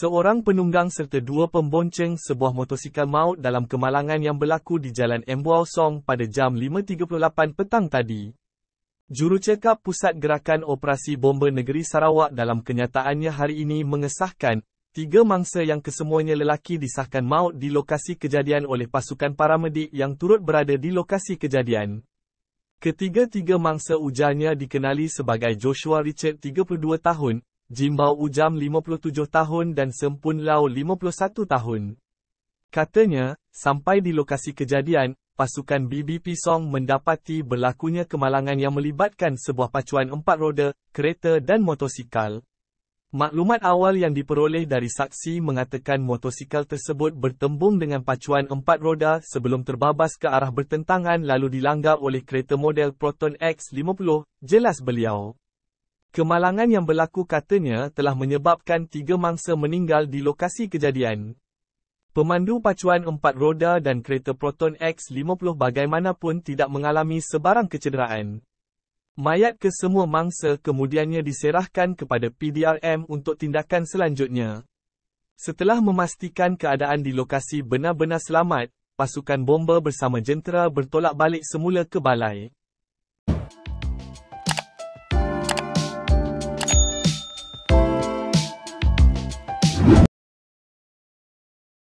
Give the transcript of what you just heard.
Seorang penunggang serta dua pembonceng sebuah motosikal maut dalam kemalangan yang berlaku di Jalan Embuau Song pada jam 5.38 petang tadi. Jurucakap Pusat Gerakan Operasi Bomba Negeri Sarawak dalam kenyataannya hari ini mengesahkan, tiga mangsa yang kesemuanya lelaki disahkan maut di lokasi kejadian oleh pasukan paramedik yang turut berada di lokasi kejadian. Ketiga-tiga mangsa ujarnya dikenali sebagai Joshua Richard 32 tahun, Jimbao Ujam 57 tahun dan Sempun Lau 51 tahun. Katanya, sampai di lokasi kejadian, pasukan BBP Song mendapati berlakunya kemalangan yang melibatkan sebuah pacuan empat roda, kereta dan motosikal. Maklumat awal yang diperoleh dari saksi mengatakan motosikal tersebut bertembung dengan pacuan empat roda sebelum terbabas ke arah bertentangan lalu dilanggar oleh kereta model Proton X50, jelas beliau. Kemalangan yang berlaku katanya telah menyebabkan tiga mangsa meninggal di lokasi kejadian. Pemandu pacuan empat roda dan kereta Proton X50 bagaimanapun tidak mengalami sebarang kecederaan. Mayat kesemua mangsa kemudiannya diserahkan kepada PDRM untuk tindakan selanjutnya. Setelah memastikan keadaan di lokasi benar-benar selamat, pasukan bomba bersama jentera bertolak balik semula ke balai.